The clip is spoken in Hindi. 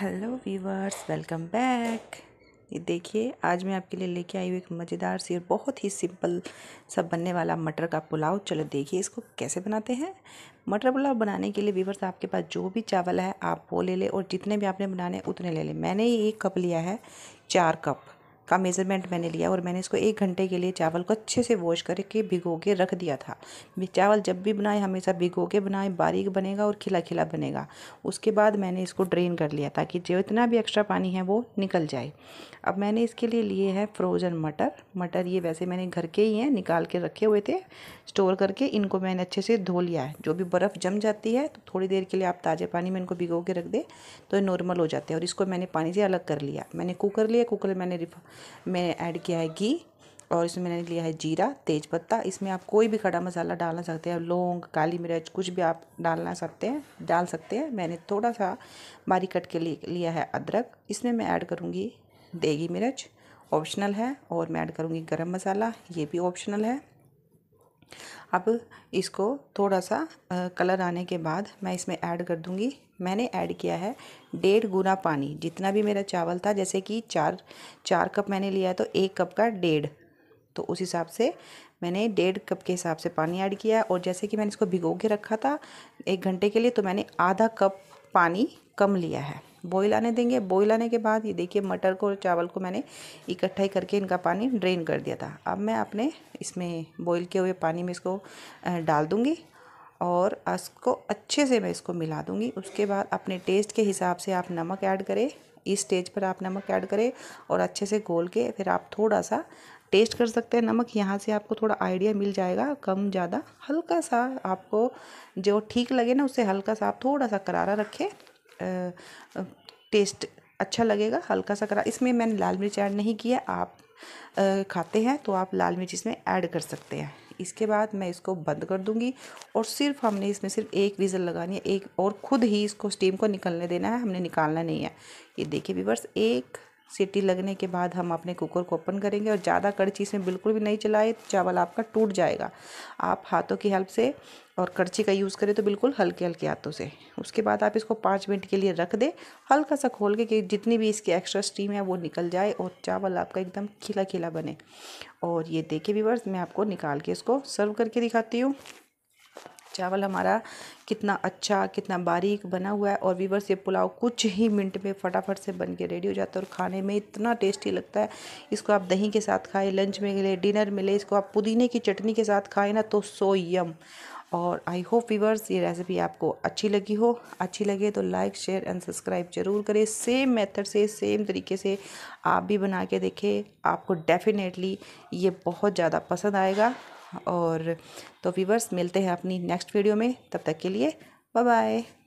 हेलो वीवर्स वेलकम बैक ये देखिए आज मैं आपके लिए लेके आई हूँ एक मज़ेदार सी और बहुत ही सिंपल सा बनने वाला मटर का पुलाव चलो देखिए इसको कैसे बनाते हैं मटर पुलाव बनाने के लिए वीवर्स आपके पास जो भी चावल है आप वो ले लें और जितने भी आपने बनाने उतने ले लें मैंने ये एक कप लिया है चार कप का मेज़रमेंट मैंने लिया और मैंने इसको एक घंटे के लिए चावल को अच्छे से वॉश करके भिगो के रख दिया था चावल जब भी बनाए हमेशा भिगो के बनाए बारीक बनेगा और खिला खिला बनेगा उसके बाद मैंने इसको ड्रेन कर लिया ताकि जो इतना भी एक्स्ट्रा पानी है वो निकल जाए अब मैंने इसके लिए लिए हैं फ्रोज़न मटर मटर ये वैसे मैंने घर के ही हैं निकाल के रखे हुए थे स्टोर करके इनको मैंने अच्छे से धो लिया है जो भी बर्फ़ जम जाती है तो थोड़ी देर के लिए आप ताज़े पानी में इनको भिगो के रख दें तो ये नॉर्मल हो जाते हैं और इसको मैंने पानी से अलग कर लिया मैंने कुकर लिया कुकर मैंने रिफा मैंने ऐड किया है घी और इसमें मैंने लिया है जीरा तेज पत्ता इसमें आप कोई भी खड़ा मसाला डालना सकते हैं लौंग काली मिर्च कुछ भी आप डालना सकते हैं डाल सकते हैं मैंने थोड़ा सा बारीक कट के लिए लिया है अदरक इसमें मैं ऐड करूँगी देगी मिर्च ऑप्शनल है और मैं ऐड करूँगी गरम मसाला ये भी ऑप्शनल है अब इसको थोड़ा सा कलर आने के बाद मैं इसमें ऐड कर दूंगी मैंने ऐड किया है डेढ़ गुना पानी जितना भी मेरा चावल था जैसे कि चार चार कप मैंने लिया है तो एक कप का डेढ़ तो उस हिसाब से मैंने डेढ़ कप के हिसाब से पानी ऐड किया और जैसे कि मैंने इसको भिगो के रखा था एक घंटे के लिए तो मैंने आधा कप पानी कम लिया है बॉईल आने देंगे बॉईल आने के बाद ये देखिए मटर को और चावल को मैंने इकट्ठा ही करके इनका पानी ड्रेन कर दिया था अब मैं अपने इसमें बॉईल किए हुए पानी में इसको डाल दूँगी और इसको अच्छे से मैं इसको मिला दूँगी उसके बाद अपने टेस्ट के हिसाब से आप नमक ऐड करें इस स्टेज पर आप नमक ऐड करें और अच्छे से घोल के फिर आप थोड़ा सा टेस्ट कर सकते हैं नमक यहाँ से आपको थोड़ा आइडिया मिल जाएगा कम ज़्यादा हल्का सा आपको जो ठीक लगे ना उससे हल्का सा आप थोड़ा सा करारा रखें टेस्ट अच्छा लगेगा हल्का सा करा इसमें मैंने लाल मिर्च ऐड नहीं किया आप खाते हैं तो आप लाल मिर्च इसमें ऐड कर सकते हैं इसके बाद मैं इसको बंद कर दूंगी और सिर्फ हमने इसमें सिर्फ एक विज़ल लगानी है एक और ख़ुद ही इसको स्टीम को निकलने देना है हमने निकालना नहीं है ये देखिए व्यूवर्स एक सीटी लगने के बाद हम अपने कुकर को ओपन करेंगे और ज़्यादा कड़ची इसमें बिल्कुल भी नहीं चलाए तो चावल आपका टूट जाएगा आप हाथों की हेल्प से और कड़ची का यूज़ करें तो बिल्कुल हल्के हल्के हाथों से उसके बाद आप इसको पाँच मिनट के लिए रख दें हल्का सा खोल के कि जितनी भी इसकी एक्स्ट्रा स्टीम है वो निकल जाए और चावल आपका एकदम खिला खिला बने और ये देखे भी मैं आपको निकाल के इसको सर्व करके दिखाती हूँ चावल हमारा कितना अच्छा कितना बारीक बना हुआ है और वीवर से पुलाव कुछ ही मिनट में फटाफट से बन के रेडी हो जाता है और खाने में इतना टेस्टी लगता है इसको आप दही के साथ खाएँ लंच में ले डिनर में ले इसको आप पुदीने की चटनी के साथ खाएं ना तो सो यम और आई होप वीवर्स ये रेसिपी आपको अच्छी लगी हो अच्छी लगे तो लाइक शेयर एंड सब्सक्राइब जरूर करें सेम मेथड से सेम तरीके से आप भी बना के देखें आपको डेफिनेटली ये बहुत ज़्यादा पसंद आएगा और तो वीवर्स मिलते हैं अपनी नेक्स्ट वीडियो में तब तक के लिए बाय बाय